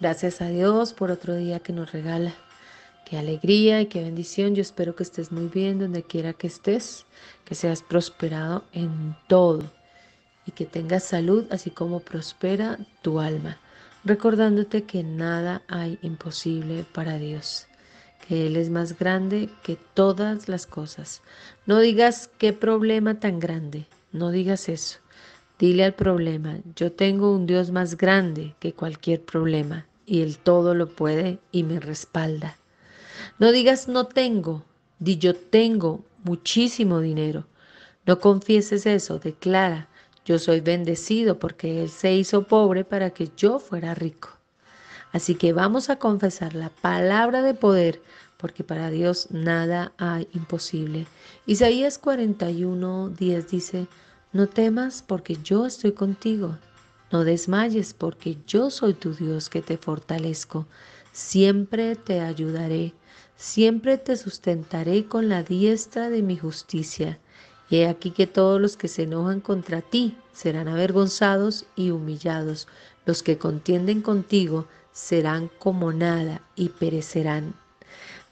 Gracias a Dios por otro día que nos regala. Qué alegría y qué bendición. Yo espero que estés muy bien donde quiera que estés, que seas prosperado en todo y que tengas salud así como prospera tu alma, recordándote que nada hay imposible para Dios, que Él es más grande que todas las cosas. No digas qué problema tan grande, no digas eso. Dile al problema, yo tengo un Dios más grande que cualquier problema y el todo lo puede y me respalda. No digas no tengo, di yo tengo muchísimo dinero. No confieses eso, declara, yo soy bendecido porque Él se hizo pobre para que yo fuera rico. Así que vamos a confesar la palabra de poder, porque para Dios nada hay imposible. Isaías 41, 10 dice, no temas porque yo estoy contigo. No desmayes porque yo soy tu Dios que te fortalezco. Siempre te ayudaré, siempre te sustentaré con la diestra de mi justicia. Y he aquí que todos los que se enojan contra ti serán avergonzados y humillados. Los que contienden contigo serán como nada y perecerán.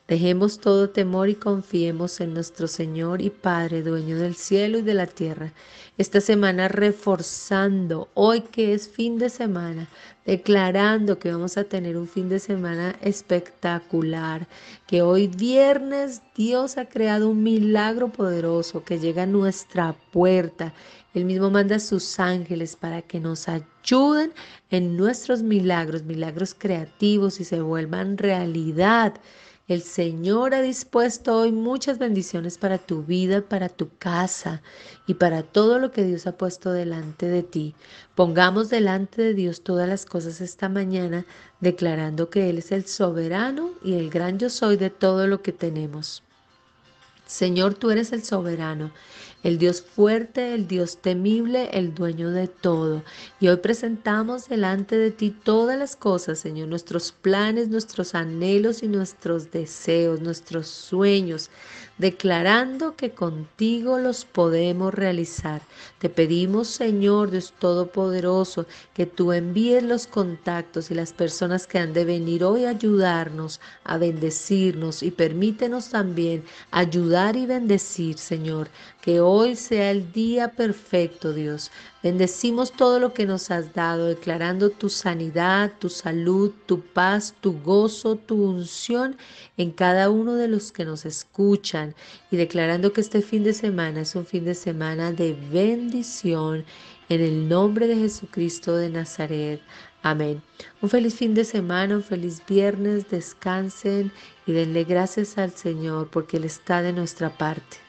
Dejemos todo temor y confiemos en nuestro Señor y Padre, dueño del cielo y de la tierra. Esta semana reforzando, hoy que es fin de semana, declarando que vamos a tener un fin de semana espectacular, que hoy viernes Dios ha creado un milagro poderoso que llega a nuestra puerta. Él mismo manda a sus ángeles para que nos ayuden en nuestros milagros, milagros creativos y se vuelvan realidad el Señor ha dispuesto hoy muchas bendiciones para tu vida, para tu casa y para todo lo que Dios ha puesto delante de ti. Pongamos delante de Dios todas las cosas esta mañana, declarando que Él es el soberano y el gran yo soy de todo lo que tenemos. Señor, tú eres el soberano el Dios fuerte, el Dios temible, el dueño de todo. Y hoy presentamos delante de ti todas las cosas, Señor, nuestros planes, nuestros anhelos y nuestros deseos, nuestros sueños, declarando que contigo los podemos realizar. Te pedimos, Señor, Dios Todopoderoso, que tú envíes los contactos y las personas que han de venir hoy a ayudarnos, a bendecirnos y permítenos también ayudar y bendecir, Señor, que hoy hoy sea el día perfecto, Dios. Bendecimos todo lo que nos has dado, declarando tu sanidad, tu salud, tu paz, tu gozo, tu unción en cada uno de los que nos escuchan y declarando que este fin de semana es un fin de semana de bendición en el nombre de Jesucristo de Nazaret. Amén. Un feliz fin de semana, un feliz viernes, descansen y denle gracias al Señor porque Él está de nuestra parte.